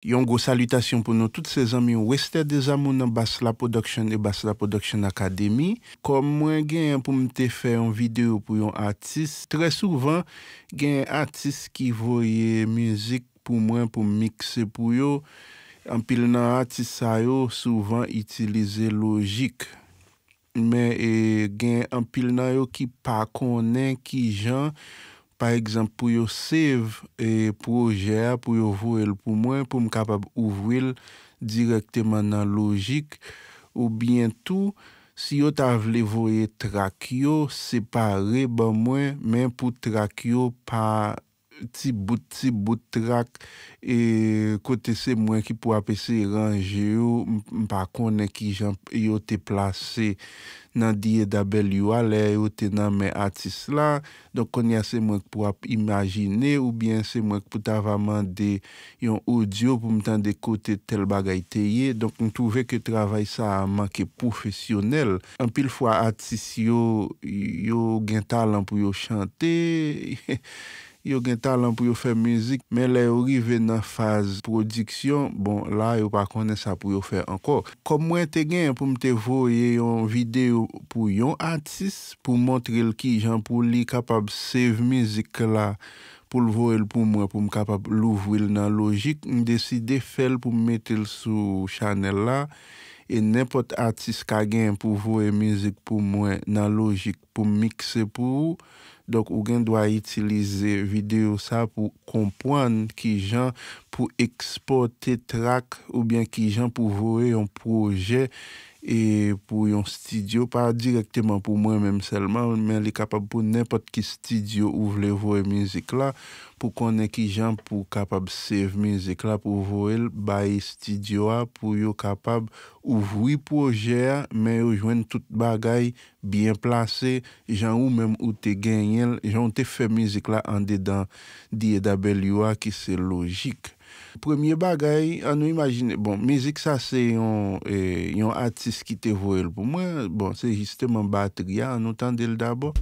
Yon go salutation pou nou tout se zami oueste de zami ou nan Basla Production e Basla Production Academy. Kom mwen gen yon pou mte fe yon video pou yon atis. Tre souvan gen atis ki voye mizik pou mwen pou mikse pou yo. Anpil nan atis a yo souvan itilize logik. Men eh, gen anpil nan yo ki pa konen ki jan. Par exemple, pou yo seve e proje, pou yo vwe l pou mwen, pou m kapab ou vwe l direkteman nan logik. Ou bientou, si yo ta vle vwe trakyo, separe ban mwen, men pou trakyo pa... ti bout, ti bout trak, e kote se mwen ki pou apese ranje yo, mpa konen ki yo te place nan diye dabel yo ale, yo te nan men atis la, donk konen se mwen ki pou ap imajine, ou bien se mwen ki pou ta vaman de yon audio pou mten de kote tel bagay teye, donk m touve ke travay sa a manke profesyonel. An pil fwa atis yo, yo gen talan pou yo chante, e kote, yo gen talan pou yo fè mizik, men lè yo rive nan faz prodiksyon, bon, lè yo pa kone sa pou yo fè anko. Kom mwen te gen pou mte voye yon video pou yon artist, pou montre l ki jan pou li kapab save mizik la, pou l voye l pou mwen pou m kapab louvwe l nan logik, m deside fel pou m mette l sou chanel la, e nèpot artist ka gen pou voye mizik pou mwen nan logik, pou m mikse pou ou, Dok ou gen dwa itilize videyo sa pou kompwane ki jan pou eksporte trak ou bien ki jan pou vore yon projey. et pour un studio, pas directement pour moi-même seulement, mais il est capable pour n'importe quel studio où vous voulez voir musique là, pour qu'on ait qui gens pour capable de save musique là, pour voir le studio pour être capable pour projet, mais joindre toute bagaille bien placé, gens ou même où tu gagné, gens où tu fait musique là en dedans, DAWA qui c'est logique. Premye bagay, an nou imajine, bon, mizik sa se yon e, atis ki te voel pou mwen, bon, se jiste man batria, an nou tendel dabo.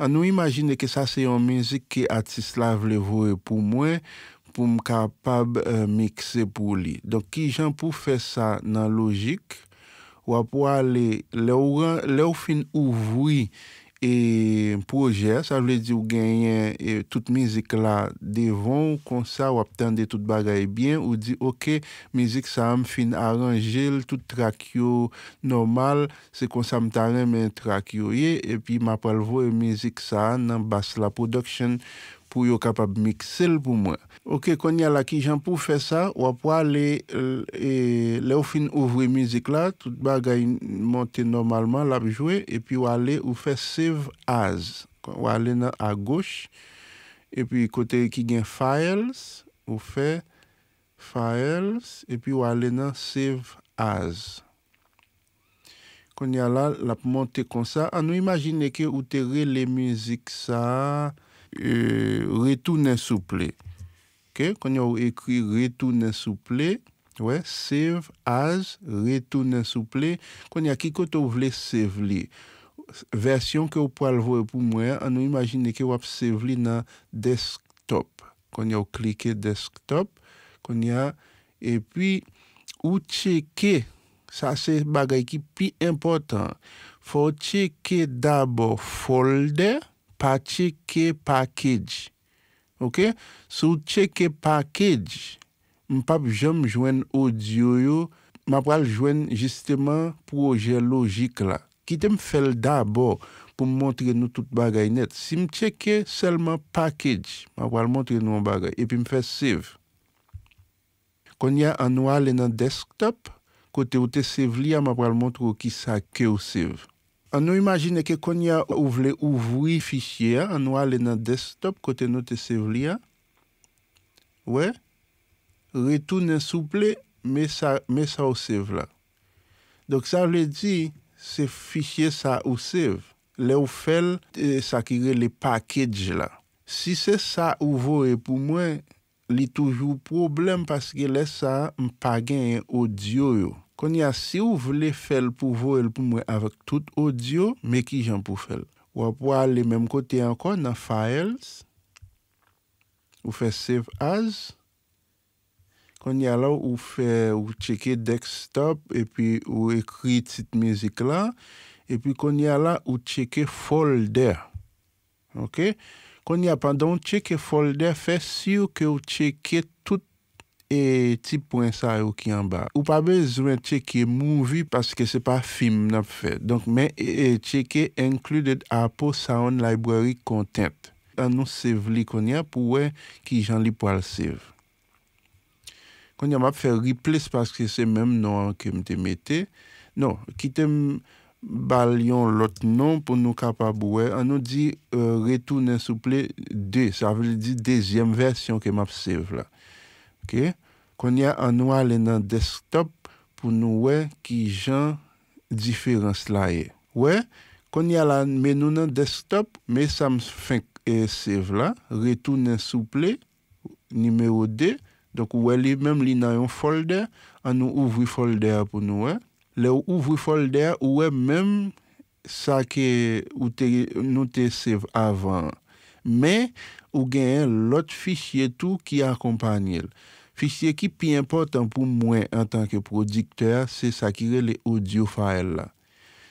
An nou imajine ke sa se yon mizik ki atis la vle voel pou mwen, pou m kapab e, mikse pou li. Don ki jen pou fe sa nan logik, wap wale le ou fin ouvri, E proje, sa vle di ou genyen e tout mizik la devon ou konsa ou ap tende tout bagay bien ou di ok mizik sa am fin aranjil tout trakyo normal se konsa am tanen men trakyo ye e pi ma palvo e mizik sa nan bas la production. pou yo kapab miksel pou mwen. Ok, kon ya la ki jan pou fè sa, wap wale e, le ou fin ouvre mizik la, tout bagay monte normalman, lap jwe, epi wale ou fè save as. Wale nan a goch, epi kote ki gen files, ou fè files, epi wale nan save as. Kon ya la, lap monte konsa, an nou imagine ke ou te re le mizik sa... retournez retourner souple. OK? Quand on écrit retourner souple, ouais, save as, retourner souple. Quand y a qui côté vous voulez save li. Version que vous pouvez voir pour moi, on imagine que vous save li dans desktop. Quand vous cliquez desktop, quand y a, et puis, ou checker ça, c'est le qui est plus important. faut checker d'abord folder pa cheke pakèdj. Ok? Sou cheke pakèdj, m pap jom jwen audio yo, ma pral jwen jisteman proje logik la. Kitem fel dabo pou m montre nou tout bagay net. Si m cheke selman pakèdj, ma pral montre nou m bagay, epi m fè sev. Kon ya anwa le nan desktop, kote ou te sev li, ya ma pral montre ki sa ke ou sev. An nou imagine ke kon ya ou vle ouvri fichye a, an nou ale nan desktop kote nou te sev li a. We, retounen souple, me sa ou sev la. Dok sa ou le di, se fichye sa ou sev, le ou fel e sakire le package la. Si se sa ouvre pou mwen, li toujou problem paske le sa mpa genye ou diyo yo. y a si vous voulez faire pour vous et pour moi avec tout audio, mais qui j'en pour faire? Vous pouvez aller même côté encore dans files, vous faites save as, qu'on y a là fait checker desktop et puis vous écrit cette musique là, et puis qu'on y a là checker folder, ok? Qu'on y a pendant checker folder fait sûr que vous checker tout E ti pwen sa yo ki an ba. Ou pa bezwen cheke mouvi paske se pa fim nap fe. Donk men e, e cheke included a po sa yon library kontent. An nou sev li konya pou we ki jan li po al sev. Konya map fe riples paske se mem nan kem te mete. Non, kitem balyon lot nan pou nou kapab we, an nou di euh, retounen souple de, sa veli di dezyem versyon ke map sev la. kon ya anwa le nan desktop pou nou we ki jan diferans la e. We, kon ya la menou nan desktop, me sam fek e sev la, retounen souple, nimeyo de, dok ou we li menm li nan yon folder, an nou ouvri folder pou nou we. Le ou ouvri folder ou we menm sa ke nou te sev avan. Me, ou gen lout fichye tou ki akompanyel. Fichye ki pi importan pou mwen an tanke prodikter se sakire le audio file la.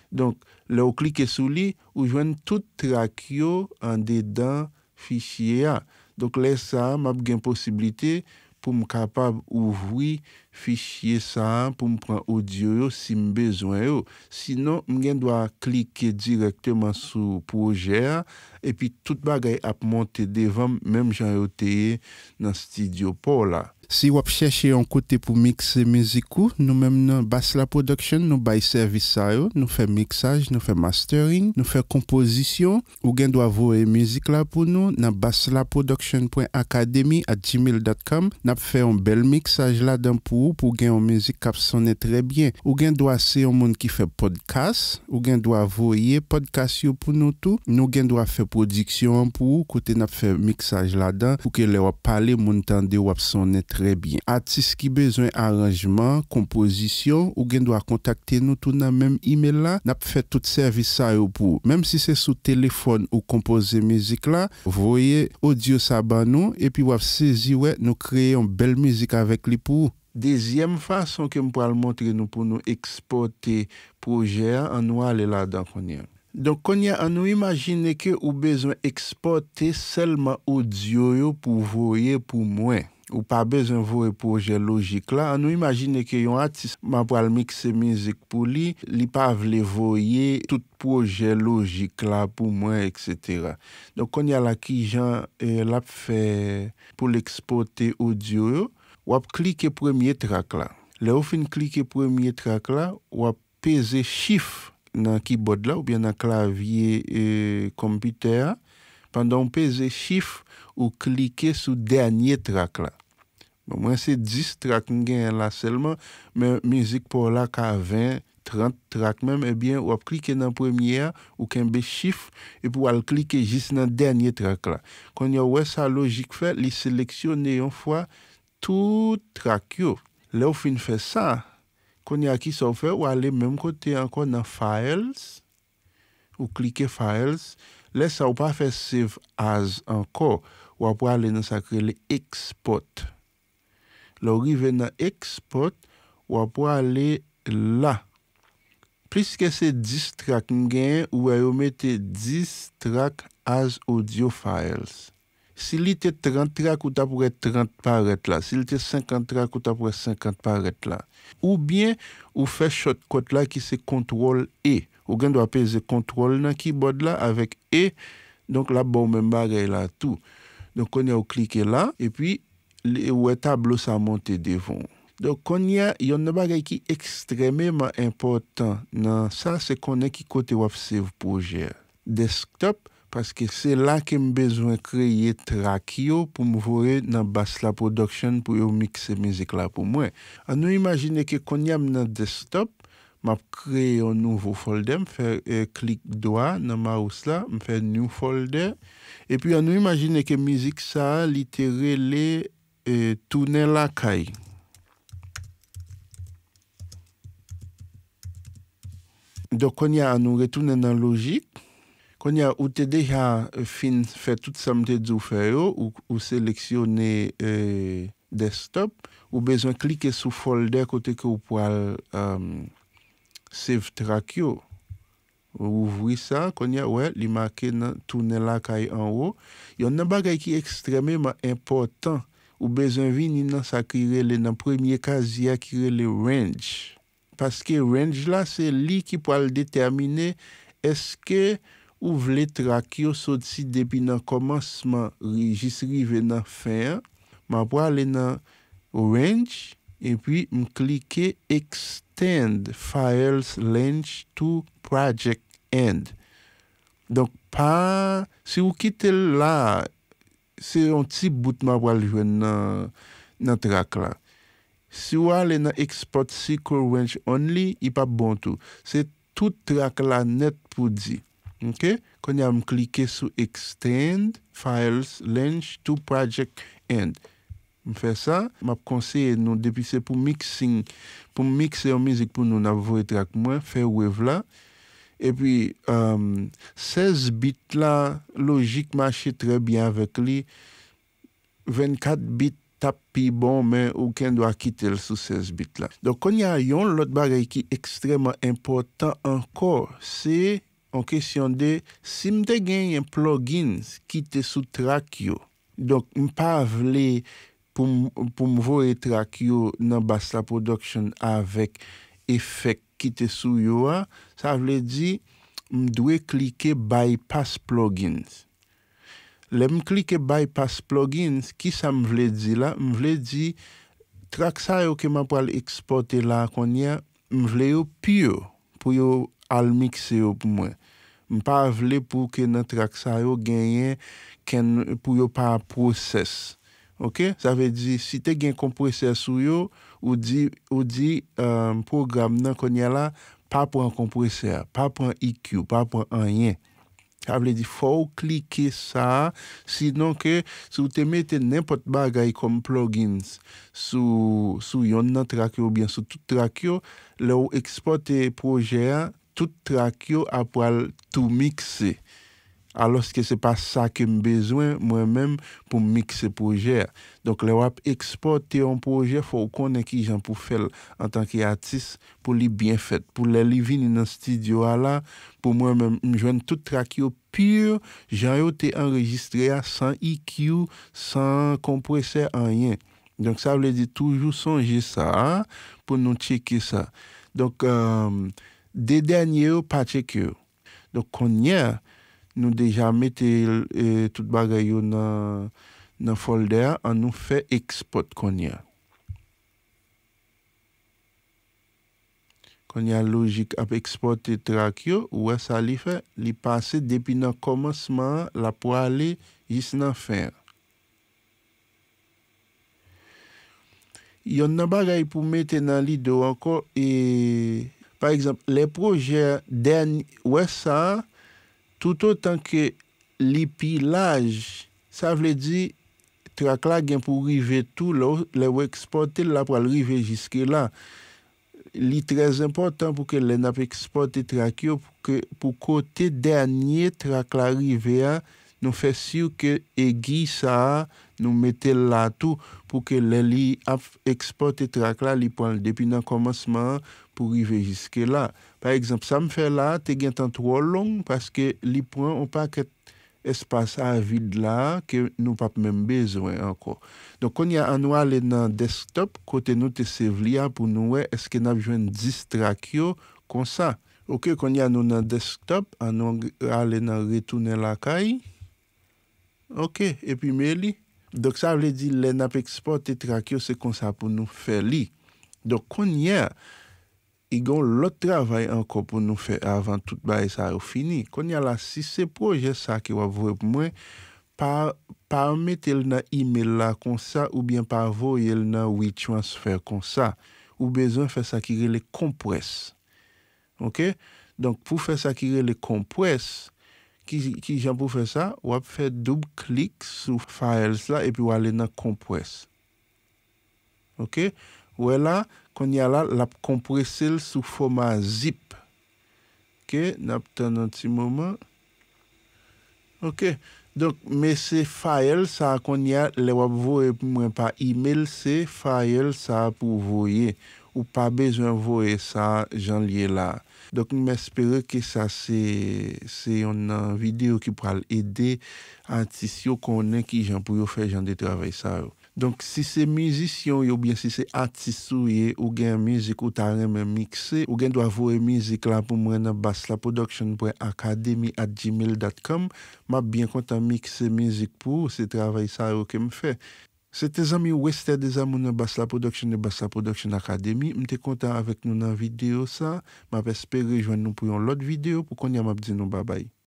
Donk le ou klike sou li ou jwen tout trakyo an dedan fichye ya. Donk le sa m ap gen posibilite pou m kapab ouvri fichye sa pou m pran audio yo si m bezwen yo. Sinon m gen dwa klike direktyman sou proje a epi tout bagay ap monte devan m menm jan yo teye nan studio pou la. Si vous cherchez un côté pour mixer musique, nous-mêmes dans Basla Production, nous bail service ça, nous fait mixage, nous fait mastering, nous fait composition. Ou bien doit vouer musique là pour nous dans gmail.com Nous faisons un bel mixage là dedans pour pour gagner musique qui sonne très bien. Ou bien doit c'est un monde qui fait podcast, ou bien doit vouer podcast pour nous tout. Nous bien doit faire production pour côté nous fait mixage là dedans pour que les parler monde temps de sonne très Très bien. Artiste qui besoin arrangement, composition, ou bien doit contacter nous tout dans même email là. N'a fait tout service ça pour. Même si c'est sous téléphone ou composer musique là, voyez audio ça nous et puis vous saisir ouais, nous créons belle musique avec lui pour. Deuxième façon que nous pouvons montrer nous pour nous exporter projet en nous aller là-dedans donc, on y a nous imaginer que ou besoin exporter seulement audio pour voyer pour moi. ou pa bezan vowe proje logik la, an nou imagine ke yon atis ma vwal mikse mizik pou li, li pa vle vowe tout proje logik la pou mwen, et cetera. Don kon ya la ki jan eh, lap fe pou l'eksporte audio yo, wap klike premye trak la. Le ou fin klike premye trak la, wap peze chif nan kibod la ou bien nan klavye kompiter. Eh, Pendan wap peze chif, ou klike sou denye trak la. Bon, mwen se 10 trak gen la selman, men mizik pou la ka 20, 30 trak men, ebyen eh ou ap klike nan premye, ou kenbe chif, ep ou al klike jis nan denye trak la. Kon ya wè sa logik fè, li seleksyon ne yon fwa, tou trak yo. Le ou fin fè sa, kon ya ki sa w fè, ou ale mèm kote anko nan files, ou klike files, le sa w pa fè save as anko, wap wale nan sakre li export. La wrive nan export, wap wale la. Plis ke se distract mgen, wwe yo mete distract as audio files. Si li te 30 track, wta pou et 30 paret la. Si li te 50 track, wta pou et 50 paret la. Ou bien, ou fe shotkot la ki se kontrol e. Ou gen do apese kontrol nan kibod la, avek e, donk la bou men bagay la tou. Don konye ou klike la, epi ou e tablo sa monte devon. Don konye, yon ne bagay ki ekstrememan important nan sa, se konye ki kote wafsev pou jere. Desktop, paske se la ke mbezwen kreye trak yo pou mvore nan bas la production pou yo mikse mizik la pou mwen. An nou imagine ke konye am nan desktop, vais créer un nouveau folder, je faire euh, un clic droit dans mouse là, me faire nouveau folder et puis on imagine que musique ça littéralement les euh, la caille. Donc on y a nous retourner dans logique quand y a ou t'es déjà fin fait tout ce que dit faire oh, ou, ou sélectionner euh, desktop ou besoin cliquer sur folder côté que vous pouvez Sev trakyo. Ou vwi sa, konya, wè, li make nan tunela kay anwo. Yon nan bagay ki ekstrememan importan. Ou bezanvi ni nan sakirele nan premye kazi akirele renj. Paske renj la, se li ki po al determine eske ou vli trakyo sot si depi nan komansman rejistri venan fè. Ma po ale nan renj, et puis clique sur « Extend Files Length to Project End. Donc, pas, si vous quittez là, c'est un petit bout de ma voile dans le track là. Si vous allez dans Export SQL Range Only, il n'est pas bon tout. C'est tout track là net pour dire. OK? Quand vous cliquez sur Extend Files Length to Project End faire ça, m'a M'a nous, nous pour pour pour mixing, pour mixer en musique pour nous nan track moi faire wave wave et puis 16 euh, bits là, logique, marche très bien avec lui. 24 bits, tapis, bon, bon, aucun doit doit quitter sous 16 bits 16 Donc, la. y y a yon, lot qui est extrêmement important encore, c'est en question de, si mte gagner un plugin qui te sous track, yo, Donc m'pas pas pou m vou e trak yo nan basta production avek efek ki te sou yo a, sa vle di m dwe klike Bypass Plugins. Le m klike Bypass Plugins, ki sa m vle di la? M vle di trak sa yo keman pou al eksporte la konye, m vle yo piyo pou yo al mikse yo pou mwen. M pa vle pou ke nan trak sa yo genye ken pou yo pa aproses. Ok, sa ve di, si te gen kompreser sou yo, ou di, ou di, euh, program nan konye la, pa pran kompreser, pa pran IQ, pa pran anyen. Sa ve di, faw klike sa, sinon ke, sou te mete nenpot bagay kom plugins, sou yon nan trakyo, sou tout trakyo, le ou eksporte proje, tout trakyo apwal tou mikse. aloske se pa sa kem bezwen mwen menm pou mikse proje. Donk le wap eksporte an proje, fwa ou konen ki jan pou fel an tanki atis pou li byen fet. Pou le li vin nan studio ala, pou mwen menm mjwen tout trakyo pur, jan yo te enregistre euh, a san IQ, san kompresè an yen. Donk sa wle di toujou sonje sa, pou nou tcheki sa. Donk de denye yo pa tcheki yo. Donk konye a, Nou deja mette euh, tout bagay yo nan folder an nou fe eksport konya. Konya logik ap eksporte trak yo, wesa li fe, li pase depi nan komanseman la pou ale jis nan fe. Yon nan bagay pou mette nan li do anko, par exemple, le proje den wesa, Tout autant ke li pilaj, sa vle di trak la gen pou rive tou, le ou eksporte la pou al rive jiske la. Li trez important pou ke le nap eksporte trak yo pou kote denye trak la rive a. Nou fè syou ke e gi sa, nou mette la tou pou ke le li ap eksporte trak la li pon depi nan komanseman pou rive jiske la. Par eksemp, sa m fè la, te gen tan tro long paske li pon ou pa ket espase avid la ke nou pap men bezwen anko. Don kon ya anwa le nan desktop, kote nou te sev li a pou nou we eske nan vijwen distrak yo konsa. Ok, kon ya nou nan desktop, anwa le nan retounen la kayi. Ok, epi me li. Dok sa vle di, le nap eksport et trakyo se kon sa pou nou fe li. Dok kon nye, i gon lot travay anko pou nou fe avan tout ba e sa refini. Kon nye la, si se proje sa ki wavou e pou mwen, pa amet el na ime la kon sa, ou bien pa avoy el na wichwans fe kon sa. Ou bezon fe sakire le kompres. Ok, donk pou fe sakire le kompres, ki jan pou fè sa, wap fè dub klik sou files la, epi wale nan kompres. Ok, wè la, kon ya la, lap kompresel sou foma zip. Ok, nap tè nan ti mouman. Ok, donk, mè se files sa kon ya, lè wap voue mwen pa email se files sa pou vouye, ou pa bezwen vouye sa jan liye la. Donk ni m espere ke sa se yon video ki pral ede atis yo konen ki jan pou yo fe jan de travay sa yo. Donk si se mizisyon yo, bien si se atis yo ye, ou gen mizik ou tan reme mikse, ou gen do avore mizik la pou mwen an bas la production pre akademi at gmail.com, ma bien kontan mikse mizik pou se travay sa yo ke m fe. Se te zami ou wester de zami nou bas la production nou bas la production akademi, mte konta avèk nou nan video sa. M avè speri joan nou pou yon lot video pou kon yon ap di nou babay.